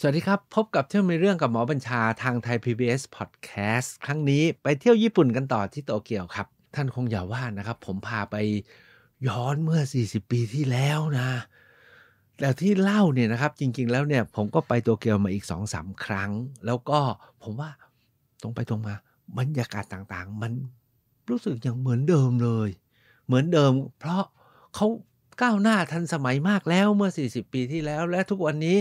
สวัสดีครับ พบกับเที่ยวมีเรื่องกับหมอบัญชาทางไทย PBS Podcast ครั้งนี้ไปเที่ยวญี่ปุ่นกันต่อที่โตเกียวครับ ท่านคงอย่าว่านะครับผมพาไปย้อนเมื่อ 40 ปีที่แล้วนะแต่ที่เล่าเนี่ยนะครับจริงๆแล้วเนี่ยผมก็ไปโตเกียวมาอีก2อสาครั้ง แล้วก็ผมว่าตรงไปตรงมาบรรยากาศต่างๆ มันรู้สึกอย่างเหมือนเดิมเลย เหมือนเดิม เพราะเขาก้าวหน้าทันสมัยมากแล้วเมื่อ 40 ปีที่แล้วและทุกวันนี้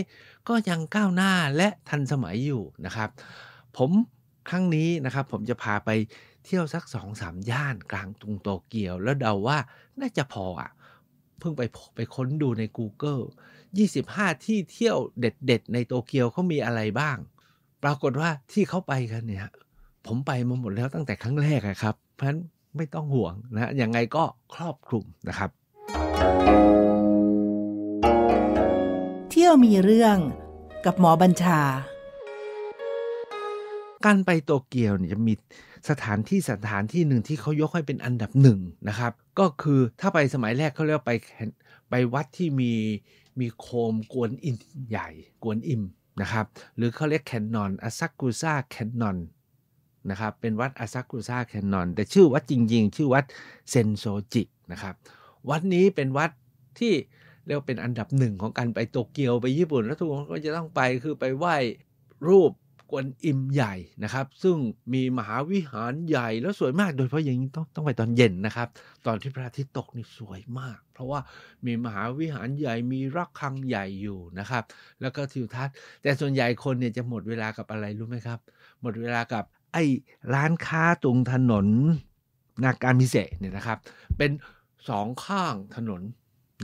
ก็ยังก้าวหน้าและทันสมัยอยู่นะครับ ผมครั้งนี้นะครับผมจะพาไปเที่ยวสัก2อสามย่านกลางกรุงโตเกียว แล้วเดาว่าน่าจะพออ่ะเพิ่งไปไปค้นดูใน Google 25 ที่เที่ยวเด็ด ๆ ในโตเกียวเขามีอะไรบ้าง ปรากฏว่าที่เขาไปกันเนี่ย ผมไปมาหมดแล้วตั้งแต่ครั้งแรกครับเพราะฉะนั้นไม่ต้องห่วงนะยังไงก็ครอบคลุมนะครับเที่ยวมีเรื่องกับหมอบัญชา การไปโตเกียวเนี่ยจะมีสถานที่สถานที่หนึ่งที่เขายกให้เป็นอันดับหนึ่งนะครับ ก็คือถ้าไปสมัยแรกเขาเรียกไปไปวัดที่มีมีโคมกวนอินใหญ่กวนอิมนะครับ หรือเขาเรียกแคนนอนอาซากุซ่าแคนนอนนะครับ เป็นวัดอาซากุซ่าแคนนอนแต่ชื่อวัดจริง ๆ ชื่อวัดเซนโซจินะครับวัดนี้เป็นวัดที่เรียกเป็นอันดับหนึ่งของการไปโตเกียวไปญี่ปุ่นแล้วทุกคนก็จะต้องไปคือไปไหว้รูปกวนอิมใหญ่นะครับ ซึ่งมีมหาวิหารใหญ่แล้วสวยมากโดยเฉพาะอย่างนี้ต้องต้องไปตอนเย็นนะครับ ตอนที่พระอาทิตย์ตก นี่สวยมาก เพราะว่ามีมหาวิหารใหญ่มีรักคังใหญ่อยู่นะครับ แล้วก็ทิวทัศน์แต่ส่วนใหญ่คนเนี่ยจะหมดเวลากับอะไรรู้ไหมครับ หมดเวลากับไอ้ร้านค้าตรงถนนนาการมิเซเนี่ยนะครับ เป็นสองข้างถนน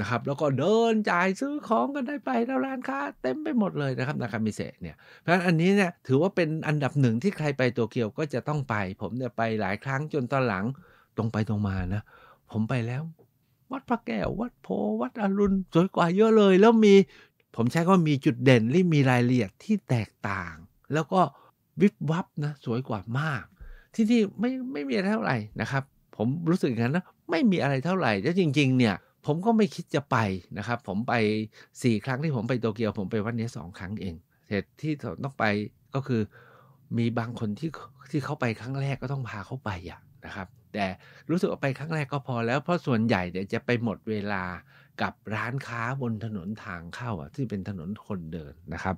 นะครับ แล้วก็เดิน จ่ายซื้อของกันได้ไปแล้วร้านค้า เต็มไปหมดเลยนะครับนาคามิเซะเนี่ย เพราะฉะนั้นอันนี้เนี่ยถือว่าเป็นอันดับหนึ่งที่ใครไปโตเกียวก็จะต้องไป ผมเนี่ยไปหลายครั้งจน ตอน หลังตรงไปตรงมานะ ผมไปแล้ว วัด พระแก้ววัดโพวัดอรุณสวยกว่าเยอะเลยแล้วมีผมใช้ก็มีจุดเด่นและมีรายละเอียดที่แตกต่าง แล้วก็วิบวับนะสวยกว่ามาก ที่นี่ไม่ไม่มีเท่าไหร่นะครับ ผมรู้สึกอย่างนั้นนะไม่มีอะไรเท่าไหร่ แล้วจริงๆ เนี่ย ผมก็ไม่คิดจะไปนะครับ ผมไปสี่ครั้งที่ผมไปโตเกียว ผมไปวันนี้สองครั้งเองเหตุที่ต้องไปก็คือมีบางคนที่ที่เขาไปครั้งแรกก็ต้องพาเขาไปอ่ะนะครับ แต่รู้สึกว่าไปครั้งแรกก็พอแล้ว เพราะส่วนใหญ่เนี่ยจะไปหมดเวลากับร้านค้าบนถนนทางเข้าอ่ะที่เป็นถนนคนเดินนะครับ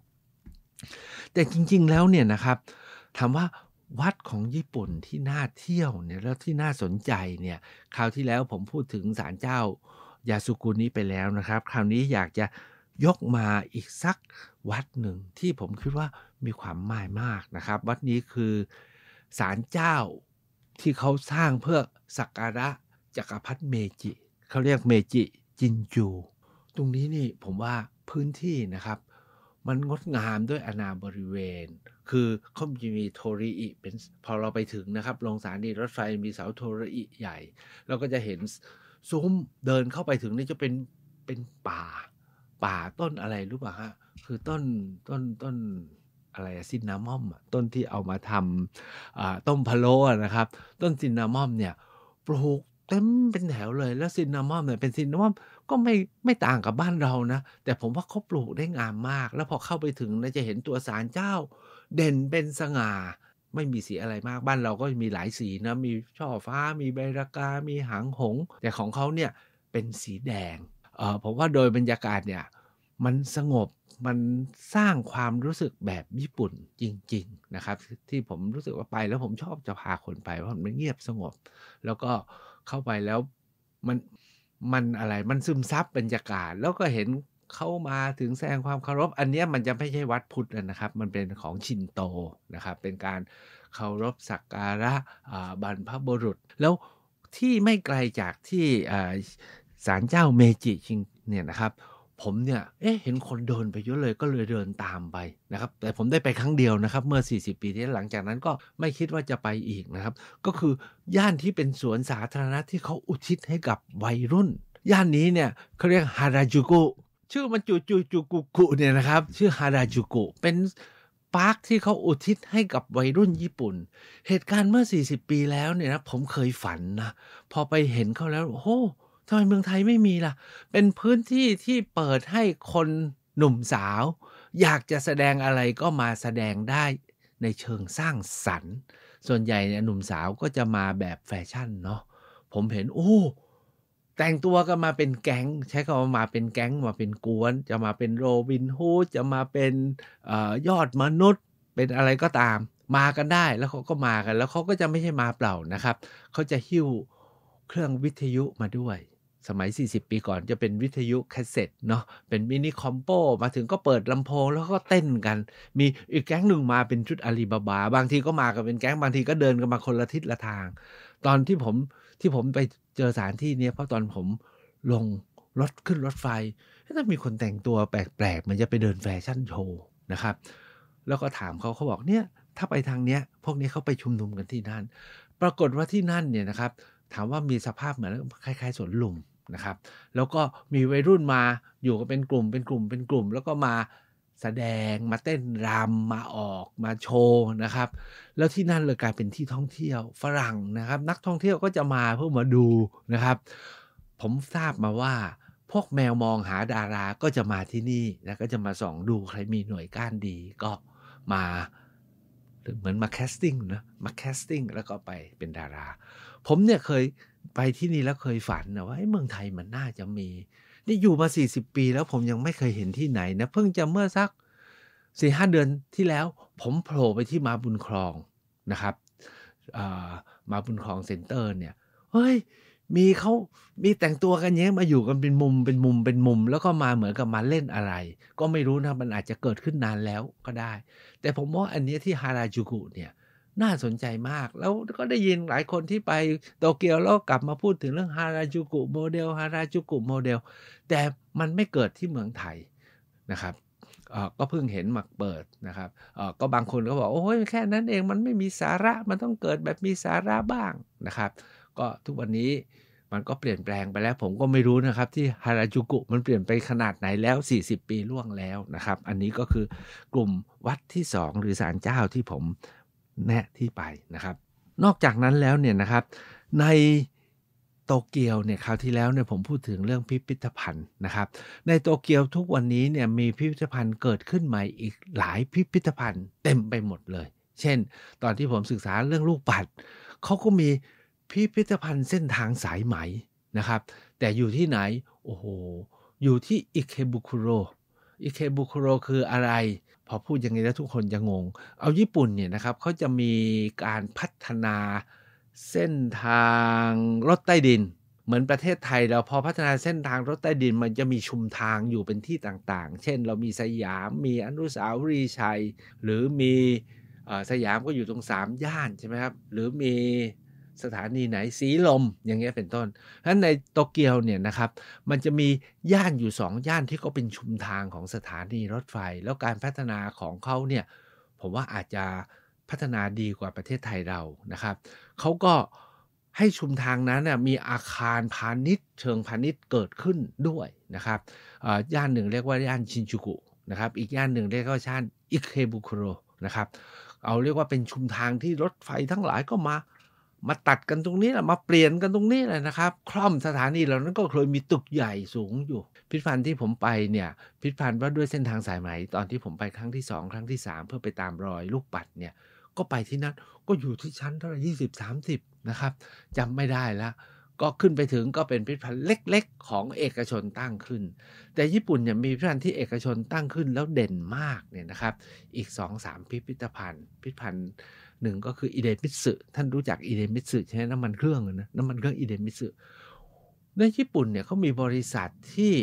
แต่จริง ๆ แล้วเนี่ยนะครับถามว่าวัดของญี่ปุ่นที่น่าเที่ยวเนี่ยแล้วที่น่าสนใจเนี่ย คราวที่แล้วผมพูดถึงศาลเจ้า ยาสุกุนี้ไปแล้วนะครับ คราวนี้อยากจะยกมาอีกสักวัดหนึ่งที่ผมคิดว่ามีความหมายมากนะครับ วัดนี้คือศาลเจ้าที่เขาสร้างเพื่อสักการะจักรพรรดิเมจิเขาเรียกเมจิจินจูตรงนี้นี่ผมว่าพื้นที่นะครับมันงดงามด้วยอนาบริเวณ คือเขามีมีโทริอิเป็นพอเราไปถึงนะครับลงสถานีรถไฟมีเสาโทริอิใหญ่ เราก็จะเห็น ซุ้มเดินเข้าไปถึงนี่จะเป็นเป็นป่าป่าต้นอะไรรู้ป่ะฮะ คือต้นต้นต้นอะไรซินนามอมต้นที่เอามาทำต้มพะโล้นะครับ ต้นซินนามอมเนี่ยปลูกเต็มเป็นแถวเลยแล้วซินนามอมเนี่ยเป็นซินนามอมก็ไม่ไม่ต่างกับบ้านเรานะ แต่ผมว่าเขาปลูกได้งามมาก แล้วพอเข้าไปถึงนะจะเห็นตัวสารเจ้า เด่นเป็นสง่า ไม่มีสีอะไรมากบ้านเราก็มีหลายสีนะ มีช่อฟ้ามีใบรากา มีหางหง แต่ของเขาเนี่ย เป็นสีแดง เออผมว่าโดยบรรยากาศเนี่ยมันสงบมันสร้างความรู้สึกแบบญี่ปุ่นจริง ๆนะครับ ที่ผมรู้สึกว่าไปแล้วผมชอบจะพาคนไปเพราะมันเงียบสงบ แล้วก็เข้าไปแล้วมันมันอะไรมันซึมซับบรรยากาศ แล้วก็เห็นเข้ามาถึงแสดงความเคารพ อันนี้มันจะไม่ใช่วัดพุทธนะครับ มันเป็นของชินโตนะครับ เป็นการเคารพสักการะบรรพบุรุษ แล้วที่ไม่ไกลจากที่ศาลเจ้าเมจิชิงเนี่ยนะครับผมเนี่ยเอ๊ะเห็นคนเดินไปเยอะเลย ก็เลยเดินตามไปนะครับ แต่ผมได้ไปครั้งเดียวนะครับ เมื่อ 40 ปีที่หลังจากนั้นก็ไม่คิดว่าจะไปอีกนะครับ ก็คือย่านที่เป็นสวนสาธารณะที่เขาอุทิศให้กับวัยรุ่น ย่านนี้เนี่ยเขาเรียกฮาราจูกุ ชื่อมันจูจูจูกุกุเนี่ยนะครับชื่อฮาราจูกุ เป็นพาร์คที่เขาอุทิศให้กับวัยรุ่นญี่ปุ่น เหตุการณ์เมื่อ 40 ปีแล้วเนี่ยนะผมเคยฝันนะ พอไปเห็นเขาแล้วโอ้ทำไมเมืองไทยไม่มีล่ะ เป็นพื้นที่ที่เปิดให้คนหนุ่มสาว อยากจะแสดงอะไรก็มาแสดงได้ในเชิงสร้างสรรค์ ส่วนใหญ่เนี่ยหนุ่มสาวก็จะมาแบบแฟชั่นเนาะ ผมเห็นโอ้ แต่งตัวก็มาเป็นแก๊ง ใช้คำว่ามาเป็นแก๊งมาเป็นกวน จะมาเป็นโรบินฮูดจะมาเป็นอยอดมนุษย์ เป็นอะไรก็ตาม มากันได้ แล้วเขาก็มากัน แล้วเขาก็จะไม่ใช่มาเปล่านะครับ เขาจะหิ้วเครื่องวิทยุมาด้วยสมัย 40 ปีก่อนจะเป็นวิทยุแคสเซ็ตเนาะเป็นมินิคอมโปมาถึงก็เปิดลำโพง แล้วก็เต้นกัน มีอีกแก๊งหนึ่งมาเป็นชุดอาลีบาบา บางทีก็มากันเป็นแก๊งบางทีก็เดินกันมาคนละทิศละทาง ตอนที่ผมที่ผมไปเจอสถานที่เนี้ยเพราะตอนผมลงรถขึ้นรถไฟถ้ามีคนแต่งตัวแปลกๆมันจะไปเดินแฟชั่นโชว์นะครับ แล้วก็ถามเขาเขาบอกเนี่ยถ้าไปทางเนี้ยพวกนี้เขาไปชุมนุมกันที่นั่น ปรากฏว่าที่นั่นเนี่ยนะครับถามว่ามีสภาพเหมือนคล้าย ๆสวนลุมนะครับแล้วก็มีวัยรุ่นมาอยู่กันเป็นกลุ่มเป็นกลุ่มเป็นกลุ่ม แล้วก็มาแสดง มาเต้นรำมาออก มาโชว์นะครับแล้วที่นั่นเลยกลายเป็นที่ท่องเที่ยวฝรั่งนะครับนักท่องเที่ยวก็จะมาเพื่อมาดูนะครับผมทราบมาว่า พวกแมวมองหาดาราก็จะมาที่นี่แล้วก็จะมาส่องดูใครมีหน่วยก้านดีก็มา เหมือนมาแคสติ้งนะมาแคสติ้งแล้วก็ไปเป็นดารา ผมเนี่ยเคยไปที่นี่แล้วเคยฝันนะว่าเมืองไทยมันน่าจะมี นี่อยู่มา40ปีแล้วผมยังไม่เคยเห็นที่ไหนนะเพิ่งจะเมื่อสักสี่ห้าเดือนที่แล้ว ผมโผล่ไปที่มาบุญครองนะครับมาบุญครองเซ็นเตอร์เนี่ยเฮ้ย มีเขามีแต่งตัวกันเยี้ยมาอยู่กันเป็นมุมเป็นมุมเป็นมุม แล้วก็มาเหมือนกับมาเล่นอะไร ก็ไม่รู้นะมันอาจจะเกิดขึ้นนานแล้วก็ได้ แต่ผมว่าอันนี้ที่ฮาราจูกุเนี่ยน่าสนใจมากแล้วก็ได้ยินหลายคนที่ไปโตเกียวแล้วกลับมาพูดถึงเรื่องฮาราจูกุโมเดลฮาราจูกุโมเดล แต่มันไม่เกิดที่เมืองไทยนะครับ ก็เพิ่งเห็นหมักเปิดนะครับ ก็บางคนก็บอกโอ้ยแค่นั้นเองมันไม่มีสาระมันต้องเกิดแบบมีสาระบ้างนะครับ ก็ทุกวันนี้มันก็เปลี่ยนแปลงไปแล้ว ผมก็ไม่รู้นะครับ ที่ฮาราจูกุมันเปลี่ยนไปขนาดไหนแล้ว40ปีล่วงแล้วนะครับ อันนี้ก็คือกลุ่มวัดที่2หรือศาลเจ้าที่ผมแนะที่ไปนะครับ นอกจากนั้นแล้วเนี่ยนะครับในโตเกียวเนี่ยคราวที่แล้วเนี่ยผมพูดถึงเรื่องพิพิธภัณฑ์นะครับ ในโตเกียวทุกวันนี้เนี่ยมีพิพิธภัณฑ์เกิดขึ้นใหม่อีกหลายพิพิธภัณฑ์ เต็มไปหมดเลย เช่น ตอนที่ผมศึกษาเรื่องลูกปัดเขาก็มีพิพิธภัณฑ์เส้นทางสายไหมนะครับแต่อยู่ที่ไหนโอ้โหอยู่ที่อิเคบุคุโรอิเคบุคุโรคืออะไร พอพูดอย่างนี้แล้วทุกคนจะงง เอาญี่ปุ่นเนี่ยนะครับเขาจะมีการพัฒนาเส้นทางรถใต้ดิน เหมือนประเทศไทยเราพอพัฒนาเส้นทางรถใต้ดิน มันจะมีชุมทางอยู่เป็นที่ต่าง ๆ เช่นเรามีสยามมีอนุสาวรีย์ชัย หรือมีสยามก็อยู่ตรงสามย่านใช่ไหมครับ หรือมีสถานีไหนสีลมอย่างเงี้ยเป็นต้นฉะนั้นในโตเกียวเนี่ยนะครับมันจะมีย่านอยู่2ย่านที่ก็เป็นชุมทางของสถานีรถไฟแล้วการพัฒนาของเขาเนี่ยผมว่าอาจจะพัฒนาดีกว่าประเทศไทยเรานะครับเขาก็ให้ชุมทางนั้นมีอาคารพาณิชย์เชิงพาณิชย์เกิดขึ้นด้วยนะครับย่านหนึ่งเรียกว่าย่านชินจูกุนะครับอีกย่านหนึ่งเรียกว่าย่านอิเคบุคุโรนะครับเอาเรียกว่าเป็นชุมทางที่รถไฟทั้งหลายก็มามาตัดกันตรงนี้แหละมาเปลี่ยนกันตรงนี้แหละนะครับ คล่อมสถานีเหล่านั้นก็เคยมีตึกใหญ่สูงอยู่ พิพิธภัณฑ์ที่ผมไปเนี่ย พิพิธภัณฑ์ว่าด้วยเส้นทางสายไหมตอนที่ผมไปครั้งที่2ครั้งที่ 3 เพื่อไปตามรอยลูกปัดเนี่ย ก็ไปที่นั่นก็อยู่ที่ชั้นเท่าไหร่ยี่สิบสามสิบนะครับจำไม่ได้ละก็ขึ้นไปถึงก็เป็นพิพิธภัณฑ์เล็ก ๆ ของเอกชนตั้งขึ้น แต่ญี่ปุ่นเนี่ยมีพิพิธภัณฑ์ที่เอกชนตั้งขึ้นแล้วเด่นมากเนี่ยนะครับ อีก2-3พิพิธภัณฑ์ พิพิธภัณฑ์หนึ่งก็คือ อิเดมิสึท่านรู้จัก อิเดมิสึใช่ไหมน้ำมันเครื่องนะน้ำมันเครื่องอิเดมิสึในญี่ปุ่นเนี่ยเขามีบริษัทที่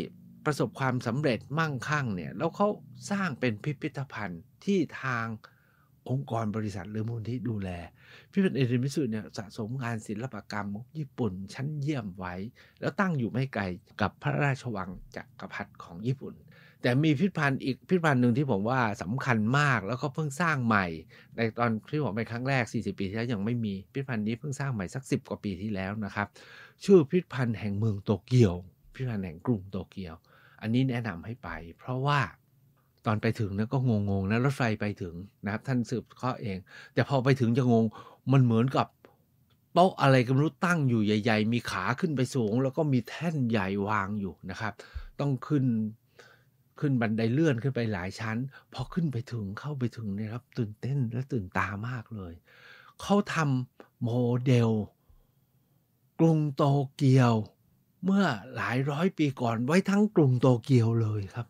ประสบความสำเร็จมั่งคั่งเนี่ยแล้วเขาสร้างเป็นพิพิธภัณฑ์ที่ทางองค์กรบริษัทหรือมูลที่ดูแล พิพิธภัณฑ์เอเดมิสึเนี่ยสะสมงานศิลปกรรมญี่ปุ่น ชั้นเยี่ยมไว้ แล้วตั้งอยู่ไม่ไกลกับพระราชวังจักกรพรรดิของญี่ปุ่นแต่มีพิพิธภัณฑ์อีกพิพิธภัณฑ์หนึ่งที่ผมว่าสำคัญมากแล้วก็เพิ่งสร้างใหม่ ในตอนที่ผมไปครั้งแรก 40 ปีที่แล้วยังไม่มีพิพิธภัณฑ์นี้เพิ่งสร้างใหม่สัก10 กว่าปีที่แล้วนะครับ ชื่อพิพิธภัณฑ์แห่งเมืองโตเกียวพิพิธภัณฑ์แห่งกรุงโตเกียว อันนี้แนะนำให้ไป เพราะว่าตอนไปถึงนะก็งงๆนะรถไฟไปถึงนะครับท่านสืบข้อเองแต่พอไปถึงจะงงมันเหมือนกับโต๊ะอะไรก็ไม่รู้ตั้งอยู่ใหญ่ ๆ มีขาขึ้นไปสูง แล้วก็มีแท่นใหญ่วางอยู่นะครับ ต้องขึ้นขึ้นบันไดเลื่อนขึ้นไปหลายชั้น พอขึ้นไปถึงเข้าไปถึงนะครับตื่นเต้น และตื่นตามากเลย เขาทำโมเดลกรุงโตเกียว เมื่อหลายร้อยปีก่อนไว้ทั้งกรุงโตเกียวเลยครับ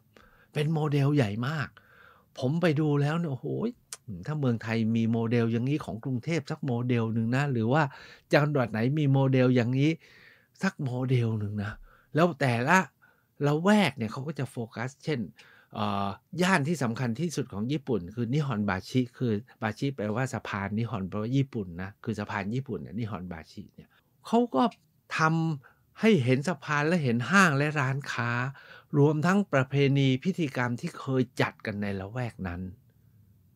เป็นโมเดลใหญ่มาก ผมไปดูแล้วเนี่ยโอ้โหถ้าเมืองไทยมีโมเดลอย่างนี้ของกรุงเทพสักโมเดลหนึ่งนะหรือว่าจังหวัดไหนมีโมเดลอย่างนี้ สักโมเดลหนึ่งนะแล้วแต่ละละแวกเนี่ยเขาก็จะโฟกัสเช่น ย่านที่สำคัญที่สุดของญี่ปุ่น คือนิฮอนบาชิคือบาชิแปลว่าสะพานนิฮอนแปลว่าญี่ปุ่นนะคือสะพานญี่ปุ่นเนี่ยนิฮอนบาชิเนี่ยเขาก็ทำให้เห็นสะพานและเห็นห้างและร้านค้า รวมทั้งประเพณีพิธีกรรมที่เคยจัดกันในละแวกนั้น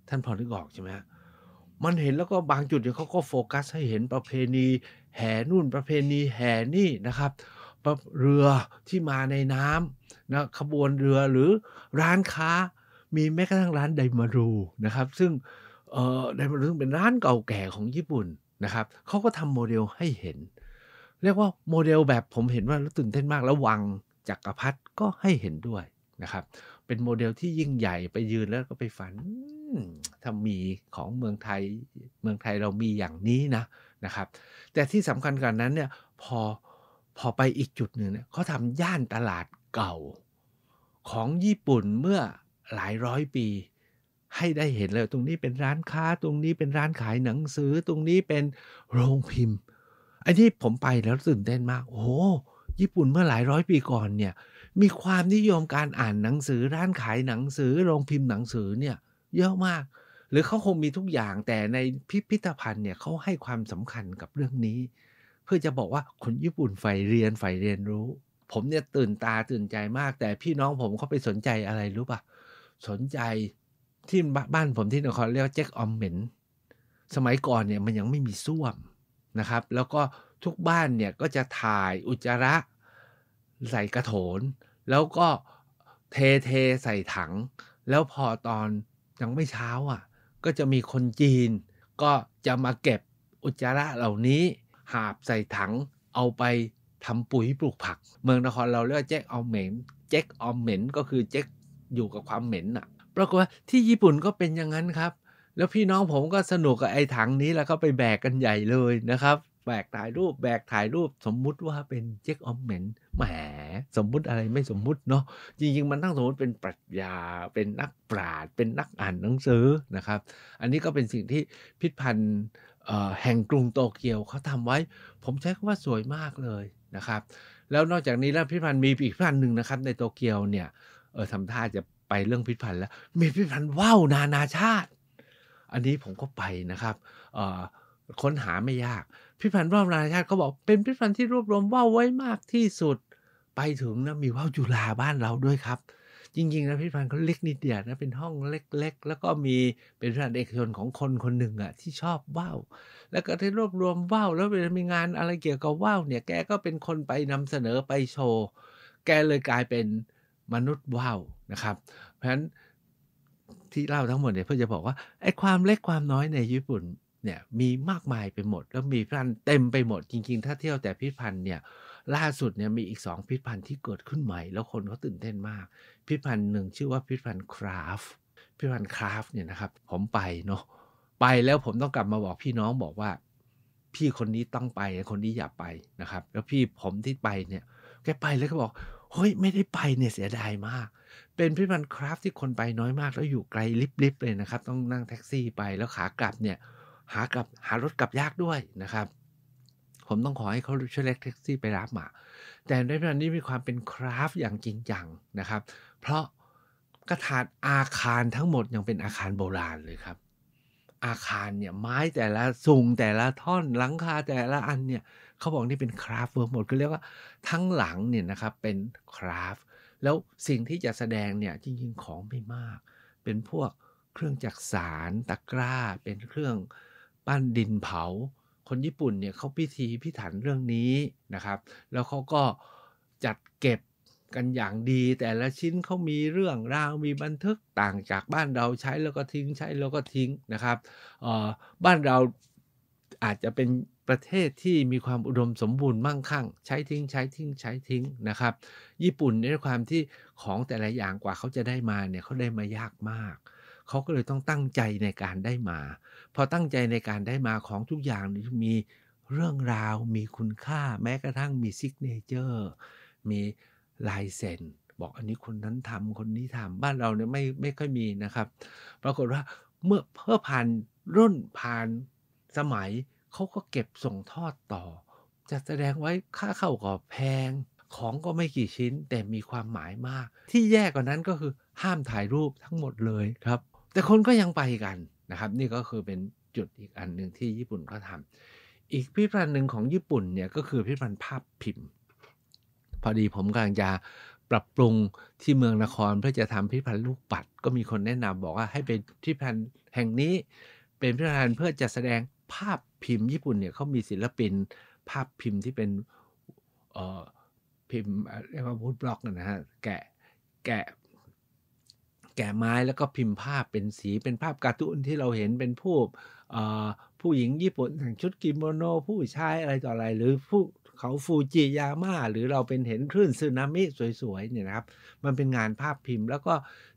ท่านพอนึกออกใช่ไหมมันเห็นแล้วก็บางจุดเนี่ยเขาก็โฟกัส ให้เห็นประเพณีแห่นู่นประเพณีแห่นี่นะครับเรือที่มาในน้ำนะขบวนเรือหรือร้านค้า มีแม้กระทั่งร้านไดมารูนะครับ ซึ่งไดมารูเป็นร้านเก่าแก่ของญี่ปุ่นนะครับเขาก็ทำโมเดลให้เห็น เรียกว่าโมเดลแบบผมเห็นว่าแล้วตื่นเต้นมากแล้ววังจักรพรรดิก็ให้เห็นด้วยนะครับ เป็นโมเดลที่ยิ่งใหญ่ไปยืนแล้วก็ไปฝันถ้ามีของเมืองไทยเมืองไทยเรามีอย่างนี้นะนะครับ แต่ที่สำคัญกว่านั้นเนี่ยพอพอไปอีกจุดหนึ่งเนี่ยเขาทำย่านตลาดเก่า ของญี่ปุ่นเมื่อหลายร้อยปี ให้ได้เห็นเลยตรงนี้เป็นร้านค้า ตรงนี้เป็นร้านขายหนังสือตรงนี้เป็นโรงพิมพ์ไอ้นี่ผมไปแล้ว ตื่นเต้นมาก โอ้ ญี่ปุ่นเมื่อหลายร้อยปีก่อนเนี่ยมีความนิยมการอ่านหนังสือ ร้านขายหนังสือ โรงพิมพ์หนังสือเนี่ยเยอะมาก หรือเขาคงมีทุกอย่างแต่ในพิพิธภัณฑ์เนี่ยเขาให้ความสำคัญกับเรื่องนี้เพื่อจะบอกว่าคนญี่ปุ่นใฝ่เรียนใฝ่เรียนรู้ ผมเนี่ยตื่นตาตื่นใจมาก แต่พี่น้องผมเขาไปสนใจอะไรรู้ปะ่ะสนใจที่บ้านผมที่นครเรียกแจ็คออมเหม็น สมัยก่อนเนี่ยมันยังไม่มีส้วมนะครับ แล้วก็ทุกบ้านเนี่ยก็จะถ่ายอุจจาระใส่กระโถน แล้วก็เทเทใส่ถัง แล้วพอตอนยังไม่เช้าอะ่ะ ก็จะมีคนจีน ก็จะมาเก็บอุจจาระเหล่านี้หาบใส่ถังเอาไปทำปุ๋ยปลูกผัก เมืองนครเราเรียกว่าแจ็คออมเหม็นแจ็คออมเหม็นก็คือแจ็ค อยู่กับความเหม็นอะปรากฏว่าที่ญี่ปุ่นก็เป็นอย่างนั้นครับ แล้วพี่น้องผมก็สนุกกับไอ้ถังนี้แล้วก็ไปแบกกันใหญ่เลยนะครับแบกถ่ายรูปแบกถ่ายรูปสมมุติว่าเป็นเจ็คออมเหม็นแหมสมมุติอะไรไม่สมมุติเนาะจริง ๆ มันตั้งสมมติเป็นปรัชญาเป็นนักปราชญ์เป็นนักอ่านหนังสือนะครับ อันนี้ก็เป็นสิ่งที่พิพันธ์แห่งกรุงโตเกียวเขาทำไว้ ผมใช้คำว่าสวยมากเลยนะครับ แล้วนอกจากนี้แล้วพิพันธ์มีอีกพิพันธ์หนึ่งนะครับ ในโตเกียวเนี่ยเออทำท่าจะไปเรื่องพิพันธ์แล้ว มีพิพันธ์ว่าวนานาชาติ อันนี้ผมก็ไปนะครับค้นหาไม่ยาก พิพันธ์ว่าวนานาชาติเขาบอกเป็นพิพันธ์ที่รวบรวมว่าวไว้มากที่สุด ไปถึงนะมีว่าวจุฬาบ้านเราด้วยครับจริงๆนะพิพิธภัณฑ์เขาเล็กนิดเดียวนะเป็นห้องเล็กๆ แล้วก็มีเป็นพิพั์เอกชนของคนคนหนึ่งอะ่ะที่ชอบว่าวแล้วก็ได้รวบรวมว่าวแล้วเวลามีงานอะไรเกี่ยวกับว่าวเนี่ยแกก็เป็นคนไปนำเสนอไปโชว์แกเลยกลายเป็นมนุษย์ว่าวนะครับ เพราะฉะนั้นที่เล่าทั้งหมดเนี่ยเพื่อจะบอกว่าไอ้ความเล็กความน้อยในญี่ปุ่นเนี่ยมีมากมายไปหมดแล้วมีพิพันธ์เต็มไปหมดจริง ๆ ถ้าเที่ยวแต่พิพันธ์เนี่ยล่าสุดเนี่ยมีอีกสองพิพันธ์ที่เกิดขึ้นใหม่แล้วคนเขาตื่นเต้นมาก พิพันธ์หนึ่งชื่อว่าพิพันธ์คราฟ พิพันธ์คราฟเนี่ยนะครับ ผมไปเนาะไปแล้วผมต้องกลับมาบอกพี่น้องบอกว่า พี่คนนี้ต้องไปคนนี้อย่าไปนะครับ แล้วพี่ผมที่ไปเนี่ย แกไปแล้วก็บอก เฮ้ย ไม่ได้ไปเนี่ยเสียดายมาก เป็นพิพันธ์คราฟที่คนไปน้อยมาก แล้วอยู่ไกลลิบๆเลยนะครับ ต้องนั่งแท็กซี่ไปแล้วขากลับเนี่ยหากลับหารถกลับยากด้วยนะครับผมต้องขอให้เขาช่วยเรียกแท็กซี่ไปรับอ่ะแต่ในเรื่อนี้มีความเป็นคราฟอย่างจริงจังนะครับ เพราะกระถางอาคารทั้งหมดยังเป็นอาคารโบราณเลยครับ อาคารเนี่ยไม้แต่ละสูงแต่ละท่อนหลังคาแต่ละอันเนี่ยเขาบอกนี่เป็นคราฟเวิร์กหมดก็เรียกว่าทั้งหลังเนี่ยนะครับเป็นคราฟ แล้วสิ่งที่จะแสดงเนี่ยจริงๆของไม่มาก เป็นพวกเครื่องจักสารตะกร้า เป็นเครื่องปั้นดินเผาคนญี่ปุ่นเนี่ยเขาพิธีพิถันเรื่องนี้นะครับ แล้วเขาก็จัดเก็บกันอย่างดี แต่ละชิ้นเขามีเรื่องราวมีบันทึกต่างจากบ้านเราใช้แล้วก็ทิ้งใช้แล้วก็ทิ้งนะครับบ้านเราอาจจะเป็นประเทศที่มีความอุดมสมบูรณ์มั่งคั่ง ใช้ทิ้งใช้ทิ้งใช้ทิ้งนะครับ ญี่ปุ่นในความที่ของแต่ละอย่างกว่าเขาจะได้มาเนี่ยเขาได้มายากมาก เขาก็เลยต้องตั้งใจในการได้มาพอตั้งใจในการได้มาของทุกอย่างมีเรื่องราว มีคุณค่าแม้กระทั่งมีซิกเนเจอร์มีลายเซ็นบอกอันนี้คนนั้นทำคนนี้ทำบ้านเราเนี่ยไม่ไม่ค่อยมีนะครับ ปรากฏว่าเมื่อเพื่อผ่านรุ่นผ่านสมัยเขาก็เก็บส่งทอดต่อ จะแสดงไว้ค่าเข้าก็แพง ของก็ไม่กี่ชิ้นแต่มีความหมายมาก ที่แย่กว่านั้นก็คือห้ามถ่ายรูปทั้งหมดเลยครับ แต่คนก็ยังไปกันนะครับนี่ก็คือเป็นจุดอีกอันหนึ่งที่ญี่ปุ่นก็ทำ อีกพิพิธภัณฑ์หนึ่งของญี่ปุ่นเนี่ยก็คือพิพิธภัณฑ์ภาพพิมพ์ พอดีผมกำลังจะปรับปรุงที่เมืองนครเพื่อจะทำพิพิธภัณฑ์ลูกปัดก็มีคนแนะนำบอกว่าให้เป็นพิพิธภัณฑ์แห่งนี้ เป็นพิพิธภัณฑ์เพื่อจะแสดงภาพพิมพ์ ญี่ปุ่นเนี่ยเขามีศิลปิน ภาพพิมพ์ที่เป็นเอ่อพิมพ์เรียกว่าวูดบล็อกนะฮะแกะแกะแกะไม้แล้วก็พิมพ์ภาพเป็นสีเป็นภาพการ์ตูนที่เราเห็นเป็นผู้ ผู้หญิงญี่ปุ่นแต่งชุดกิโมโน ผู้ชายอะไรต่ออะไร หรือผู้เขาฟูจิยาม่าหรือเราเป็นเห็นคลื่นซึนามิสวยๆเนี่ยนะครับมันเป็นงานภาพพิมพ์ แล้วก็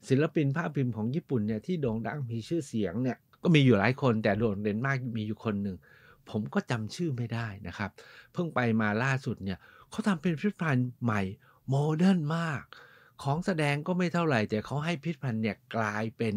ศิลปินภาพพิมพ์ของญี่ปุ่นเนี่ยที่โด่งดังมีชื่อเสียงเนี่ยก็มีอยู่หลายคนแต่โด่งเด่นมากมีอยู่คนหนึ่งผมก็จำชื่อไม่ได้นะครับ เพิ่งไปมาล่าสุดเนี่ยเขาทำเป็นพิพิธภัณฑ์ใหม่โมเดิร์นมากของแสดงก็ไม่เท่าไหร่ แต่เขาให้พิพิธภัณฑ์เนี่ยกลายเป็น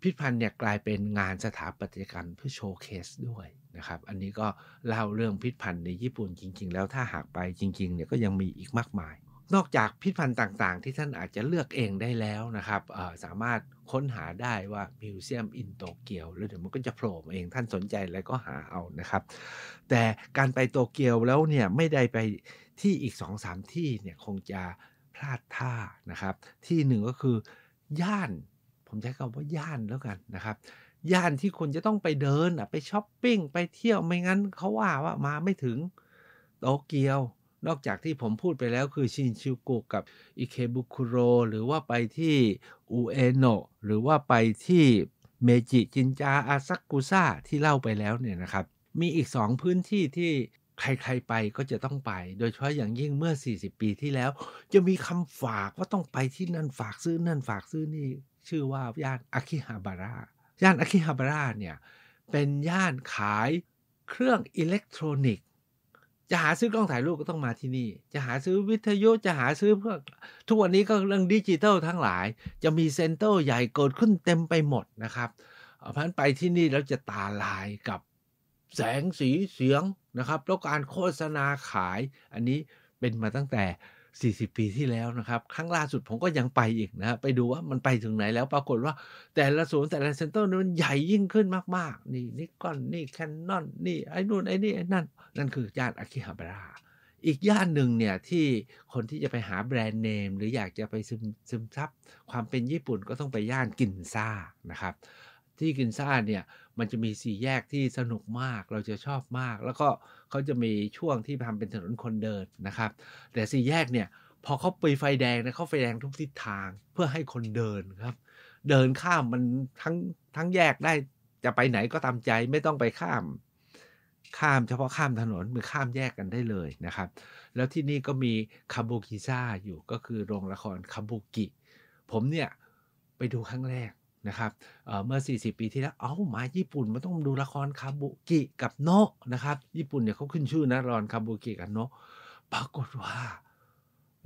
พิพิธภัณฑ์เนี่ยกลายเป็นงานสถาปัตยกรรมเพื่อโชว์เคสด้วยนะครับอันนี้ก็เล่าเรื่องพิพิธภัณฑ์ในญี่ปุ่นจริง ๆ แล้วถ้าหากไปจริงๆเนี่ยก็ยังมีอีกมากมาย นอกจากพิพิธภัณฑ์ต่างๆ ที่ท่านอาจจะเลือกเองได้แล้วนะครับสามารถค้นหาได้ว่ามิวเซียมอินโตเกียวแล้วเดี๋ยวมันก็จะโผล่มาเองท่านสนใจอะไรก็หาเอานะครับ แต่การไปโตเกียวแล้วเนี่ยไม่ได้ไปที่อีก2-3ที่เนี่ยคงจะพลาดท่านะครับที่หนึ่งก็คือย่าน ผมใช้คำว่าย่านแล้วกันนะครับย่านที่คนจะต้องไปเดินไปช้อปปิ้งไปเที่ยวไม่งั้นเขาว่าว่ามาไม่ถึงโตเกียว นอกจากที่ผมพูดไปแล้วคือชินชิวกุกับอิเคบุคุโรหรือว่าไปที่อูเอโนะหรือว่าไปที่เมจิจินจาอาซักุซ่าที่เล่าไปแล้วเนี่ยนะครับ มีอีกสองพื้นที่ที่ใคร ๆ ไปก็จะต้องไป โดยเฉพาะอย่างยิ่งเมื่อ 40 ปีที่แล้ว จะมีคำฝากว่าต้องไปที่นั่นฝากซื้อนั่นฝากซื้อนี่ชื่อว่าย่านอากิฮาบาระย่านอากิฮาบาระเนี่ย เป็นย่านขายเครื่องอิเล็กทรอนิกส์จะหาซื้อกล้องถ่ายรูปก็ต้องมาที่นี่ จะหาซื้อวิทยุ จะหาซื้อเพื่อทุกวันนี้ก็เรื่องดิจิทัลทั้งหลายจะมีเซ็นเตอร์ใหญ่เกิดขึ้นเต็มไปหมดนะครับเพราะฉะนั้นไปที่นี่แล้วจะตาลายกับแสงสีเสียงนะครับแล้วการโฆษณาขาย อันนี้เป็นมาตั้งแต่ 40 ปีที่แล้วนะครับครั้งล่าสุดผมก็ยังไปอีกนะไปดูว่ามันไปถึงไหนแล้วปรากฏว่า แต่ละศูนย์แต่ละเซ็นเตอร์นี่มันใหญ่ยิ่งขึ้นมาก ๆ นี่นิกอนนี่แคนนอนนี่ไอ้นู่นไอ้นี่ไอ้นั่น นั่นคือย่านอากิฮาบาระอีกย่านหนึ่งเนี่ยที่คนที่จะไปหาแบรนด์เนม หรืออยากจะไปซึมซึมซับความเป็นญี่ปุ่นก็ต้องไปย่านกินซ่านะครับที่กินซ่าเนี่ยมันจะมีสี่แยกที่สนุกมากเราจะชอบมาก แล้วก็เขาจะมีช่วงที่ทำเป็นถนนคนเดินนะครับ แต่สี่แยกเนี่ย พอเขาไปไฟแดงนะเขาไฟแดงทุกทิศทางเพื่อให้คนเดินครับ เดินข้ามมันทั้งทั้งแยกได้จะไปไหนก็ตามใจไม่ต้องไปข้ามข้ามเฉพาะข้ามถนนมือข้ามแยกกันได้เลยนะครับแล้วที่นี่ก็มีคาบูกิซ่าอยู่ก็คือโรงละครคาบูกิผมเนี่ยไปดูครั้งแรกะครับเเมื่อ40ปีที่แล้ว เอามาญี่ปุ่นมันต้องดูละครคาบุกิกับโนะนะครับ ญี่ปุ่นเนี่ยเขาขึ้นชื่อนะรอนคาบุกิกับโนะปรากฏว่า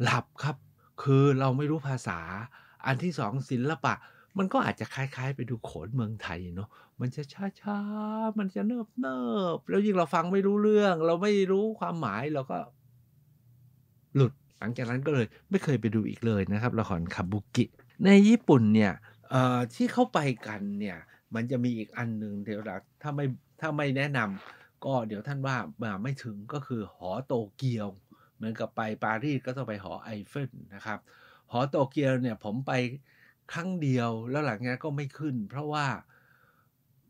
หลับครับ คือเราไม่รู้ภาษา อันที่สองศิละปะ มันก็อาจจะคล้าย ๆ ไปดูโขนเมืองไทยเนาะ มันจะช้าๆ มันจะเนิบเนิบแล้วยิ่งเราฟังไม่รู้เรื่อง เราไม่รู้ความหมาย เราก็หลุด หลังจากนั้นก็เลยไม่เคยไปดูอีกเลยนะครับ ละครคาบุกิ ในญี่ปุ่นเนี่ยที่เข้าไปกันเนี่ยมันจะมีอีกอันหนึ่งเดี๋ยวถ้าไม่ถ้าไม่แนะนำก็เดี๋ยวท่านว่ามาไม่ถึงก็คือหอโตเกียวเหมือนกับไปปารีสก็ต้องไปหอไอเฟลนะครับหอโตเกียวเนี่ยผมไปครั้งเดียวแล้วหลังนั้นก็ไม่ขึ้น เพราะว่า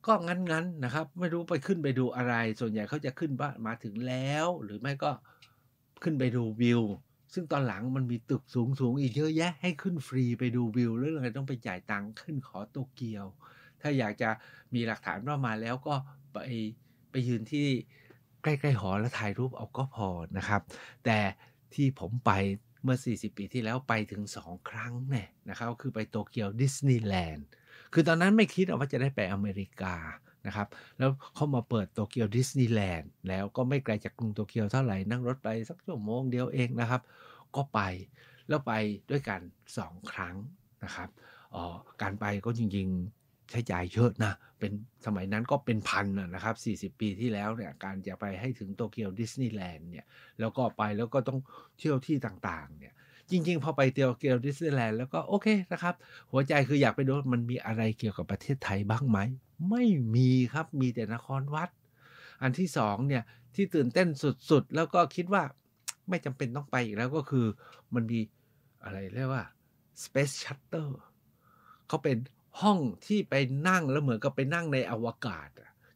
ก็งั้นๆนนะครับไม่รู้ไปขึ้นไปดูอะไรส่วนใหญ่เขาจะขึ้นว่ามาถึงแล้ว หรือไม่ก็ขึ้นไปดูวิวซึ่งตอนหลังมันมีตึกสูงสูงอีกเยอะแยะให้ขึ้นฟรีไปดูวิวแล้วเลยต้องไปจ่ายตังค์ขึ้นขอโตเกียว ถ้าอยากจะมีหลักฐานว่ามาแล้วก็ไปไปยืนที่ใกล้ ๆ หอแล้วถ่ายรูปเอาก็พอนะครับ แต่ที่ผมไปเมื่อ 40 ปีที่แล้วไปถึง 2 ครั้งเนี่ยนะครับคือไปโตเกียวดิสนีย์แลนด์คือตอนนั้นไม่คิดว่าจะได้ไปอเมริกานะครับแล้วเขามาเปิดโตเกียวดิสนีย์แลนด์แล้วก็ไม่ไกลจากกรุงโตเกียวเท่าไหร่นั่งรถไปสักชั่วโมงเดียวเองนะครับ ก็ไปแล้วไปด้วยกัน2ครั้งนะครับออการไปก็จริงๆใช้จ่ายเยอะนะเป็นสมัยนั้นก็เป็นพันนะครับ 40 ปีที่แล้วเนี่ยการจะไปให้ถึงโตเกียวดิสนีย์แลนด์เนี่ยแล้วก็ไปแล้วก็ต้องเที่ยวที่ต่างๆเนี่ยจริงๆ พอไปเตียวเกียวดิสนีย์แลนด์แล้วก็โอเคนะครับ หัวใจคืออยากไปดูมันมีอะไรเกี่ยวกับประเทศไทยบ้างไหมไม่มีครับมีแต่นครวัด อันที่สองเนี่ย ที่ตื่นเต้นสุดๆแล้วก็คิดว่าไม่จำเป็นต้องไปอีกแล้วก็คือมันมีอะไรเรียกว่า Space Shuttle เขาเป็นห้องที่ไปนั่งแล้วเหมือนกับไปนั่งในอวกาศ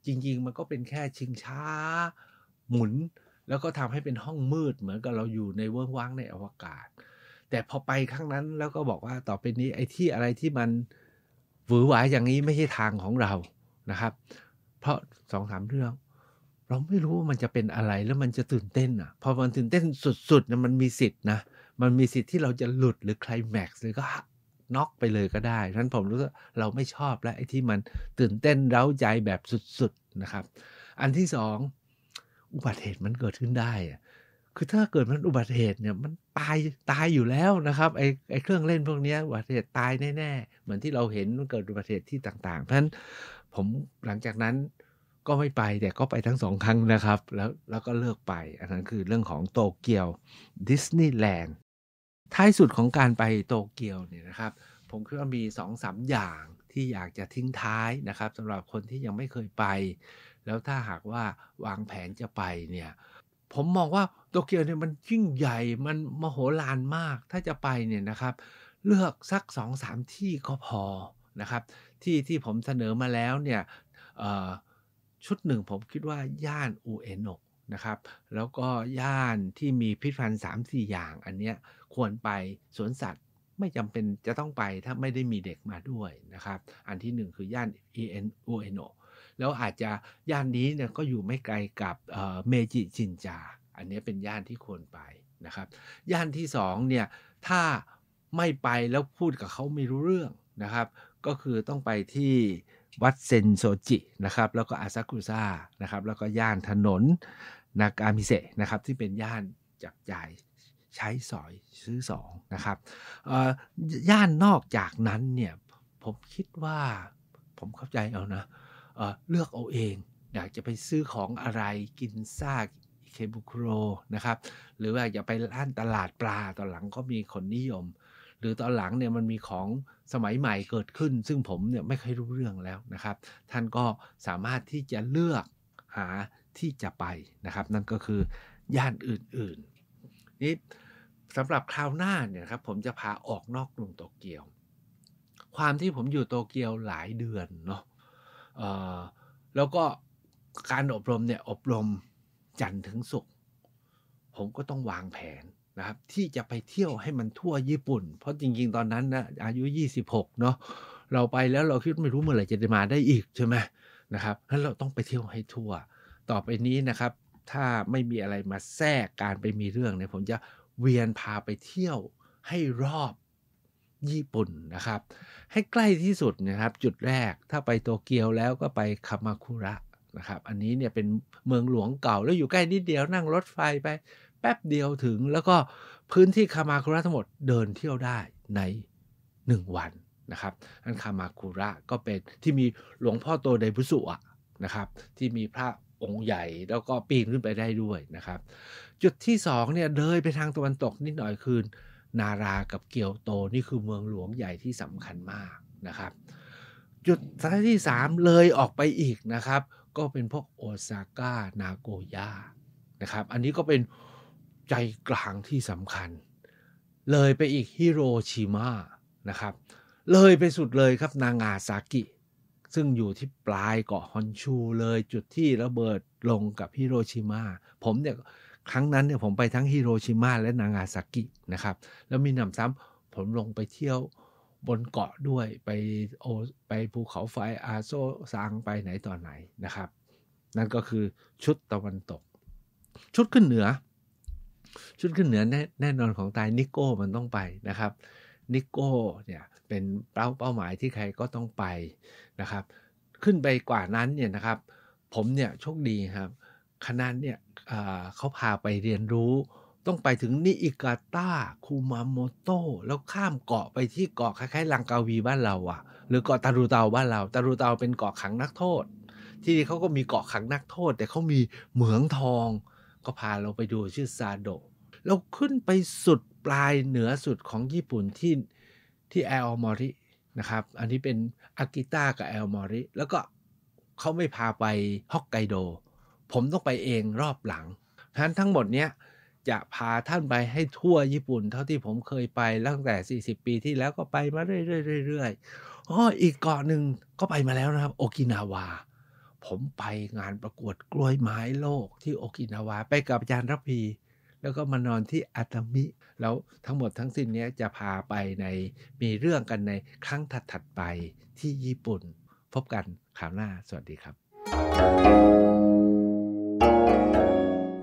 จริง ๆ มันก็เป็นแค่ชิงช้า หมุน แล้วก็ทำให้เป็นห้องมืด เหมือนกับเราอยู่ในเวิ้งว้างในอวกาศแต่พอไปครั้งนั้นแล้วก็บอกว่าต่อไปนี้ไอ้ที่อะไรที่มันหวือหวาอย่างนี้ไม่ใช่ทางของเรานะครับ เพราะสองสามเรื่อง เราไม่รู้ ว่า มันจะเป็นอะไรแล้วมันจะตื่นเต้นอ่ะพอมันตื่นเต้นสุดๆนะมันมีสิทธินะมันมีสิทธิ์ที่เราจะหลุดหรือไคลแม็กซ์หรือก็น็อกไปเลยก็ได้นั้นผมรู้สึกเราไม่ชอบและไอ้ที่มันตื่นเต้นเร้าใจแบบสุดๆนะครับ อันที่สองอุบัติเหตุมันเกิดขึ้นได้ คือถ้าเกิดมันอุบัติเหตุเนี่ยมันตายตายอยู่แล้วนะครับไอ้ไอ้เครื่องเล่นพวกนี้อุบัติเหตุตายแน่ๆเหมือนที่เราเห็นมันเกิดอุบัติเหตุที่ต่างๆเพราะฉะนั้นผมหลังจากนั้นก็ไม่ไป แต่ก็ไปทั้งสองครั้งนะครับ แล้วแล้วก็เลิกไปอันนั้นคือเรื่องของโตเกียวดิสนีย์แลนด์ท้ายสุดของการไปโตเกียวเนี่ยนะครับ ผมคิดว่ามี2อสอย่างที่อยากจะทิ้งท้ายนะครับสำหรับคนที่ยังไม่เคยไป แล้วถ้าหากว่าวางแผนจะไปเนี่ยผมมองว่าโตเกียวเนี่ยมันยิ่งใหญ่มันมโหฬารมากถ้าจะไปเนี่ยนะครับ เลือกสัก2อสาที่ก็พอนะครับที่ที่ผมเสนอมาแล้วเนี่ยชุดหนึ่งผมคิดว่าย่านอูเอโนกนะครับแล้วก็ย่านที่มีพิพันธ์สามสี่อย่าง อันเนี้ยควรไปสวนสัตว์ไม่จำเป็นจะต้องไปถ้าไม่ได้มีเด็กมาด้วยนะครับอันที่หนึ่งคือย่าน e n อ e n o แล้วอาจจะย่านนี้เนี่ยก็อยู่ไม่ไกลกับเมจิจินจา อันนี้เป็นย่านที่ควรไปนะครับ ย่านที่สองเนี่ยถ้าไม่ไปแล้วพูดกับเขาไม่รู้เรื่องนะครับก็คือต้องไปที่วัดเซนโซจินะครับแล้วก็อาซากุซ่านะครับแล้วก็ย่านถนนนากามิเซะนะครับที่เป็นย่านจับจ่ายใช้สอยซื้อสองนะครับย่านนอกจากนั้นเนี่ย ผมคิดว่าผมเข้าใจเอานะเเลือกเอาเอง อยากจะไปซื้อของอะไรกินซากเคบุโครนะครับหรือว่าอยากไปร้านตลาดปลาตอนหลังก็มีคนนิยมหรือตอนหลังเนี่ยมันมีของสมัยใหม่เกิดขึ้น ซึ่งผมเนี่ยไม่เคยรู้เรื่องแล้วนะครับ ท่านก็สามารถที่จะเลือกหาที่จะไปนะครับ นั่นก็คือย่านอื่นๆนี่สำหรับคราวหน้าเนี่ยครับผมจะพาออกนอกกรุงโตเกียว ความที่ผมอยู่โตเกียวหลายเดือนเนาะแล้วก็การอบรมเนี่ยอบรมจันทร์ถึงศุกร์ผมก็ต้องวางแผนนะครับที่จะไปเที่ยวให้มันทั่วญี่ปุ่น เพราะจริงๆตอนนั้นนะอายุ 26เนาะเราไปแล้วเราคิดไม่รู้เมื่อไหร่จะได้มาได้อีกใช่ไหมนะครับงั้นเราต้องไปเที่ยวให้ทั่วต่อไปนี้นะครับ ถ้าไม่มีอะไรมาแทรกการไปมีเรื่องเนี่ยผมจะเวียนพาไปเที่ยวให้รอบ ญี่ปุ่นนะครับ ให้ใกล้ที่สุดนะครับจุดแรกถ้าไปโตเกียวแล้วก็ไปคามาคุระนะครับ อันนี้เนี่ยเป็นเมืองหลวงเก่าแล้วอยู่ใกล้นิดเดียวนั่งรถไฟไปแป๊บเดียวถึงแล้วก็พื้นที่คามาคุระทั้งหมดเดินเที่ยวได้ใน1 วันนะครับอันคามาคุระก็เป็นที่มีหลวงพ่อโตไดบุสุอะนะครับ ที่มีพระองค์ใหญ่แล้วก็ปีนขึ้นไปได้ด้วยนะครับ จุดที่ 2เนี่ยเลยไปทางตะวันตกนิดหน่อยคือนารากับเกียวโตนี่คือเมืองหลวงใหญ่ที่สำคัญมากนะครับ จุดสถานที่3เลยออกไปอีกนะครับ ก็เป็นพวกโอซาก้านาโกย่านะครับ อันนี้ก็เป็นใจกลางที่สำคัญ เลยไปอีกฮิโรชิมานะครับเลยไปสุดเลยครับนางาซากิ ซึ่งอยู่ที่ปลายเกาะฮอนชูเลยจุดที่ระเบิดลงกับฮิโรชิมาผมเนี่ยครั้งนั้นเนี่ยผมไปทั้งฮิโรชิมาและนางาซากินะครับ แล้วมีนำซ้ำผมลงไปเที่ยวบนเกาะด้วยไปโอไปภูเขาไฟอาโซซางไปไหนต่อไหนนะครับนั่นก็คือชุดตะวันตก ชุดขึ้นเหนือชุดขึ้นเหนือแน่แนนอนของตายนิโก้มันต้องไปนะครับ นิโก้เนี่ยเป็นเป้าเป้าหมายที่ใครก็ต้องไปนะครับ ขึ้นไปกว่านั้นเนี่ยนะครับ ผมเนี่ยโชคดีครับคณะเนี่ยเขาพาไปเรียนรู้ ต้องไปถึงนิอิกาตาคูมาโมโตแล้วข้ามเกาะไปที่เกาะคล้าย ๆ ลังกาวีบ้านเราอะหรือเกาะตารูเตาบ้านเราตารูเตาเป็นเกาะขังนักโทษ ที่เขาก็มีเกาะขังนักโทษ แต่เขามีเหมืองทองก็พาเราไปดูชื่อซาโดะเราขึ้นไปสุดปลายเหนือสุดของญี่ปุ่นที่ที่แอลมอรินะครับ อันนี้เป็นอากิตากับแอลมอริ แล้วก็เขาไม่พาไปฮอกไกโด ผมต้องไปเองรอบหลังทั้นทั้งหมดเนี้ยจะพาท่านไปให้ทั่วญี่ปุ่น เท่าที่ผมเคยไปตั้งแต่ 40 ปีที่แล้วก็ไปมาเรื่อยๆๆอ๋ออีกเกาะหนึ่งก็ไปมาแล้วนะครับโอกินาวาผมไปงานประกวดกล้วยไม้โลกที่โอกินาวา ไปกับอาจารย์รพี แล้วก็มานอนที่อาตมิ แล้วทั้งหมดทั้งสิ้นนี้จะพาไปใน มีเรื่องกันในครั้งถัดๆไปที่ญี่ปุ่น พบกันข่าวหน้าสวัสดีครับ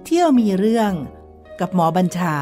เที่ยวมีเรื่องกับหมอบัญชา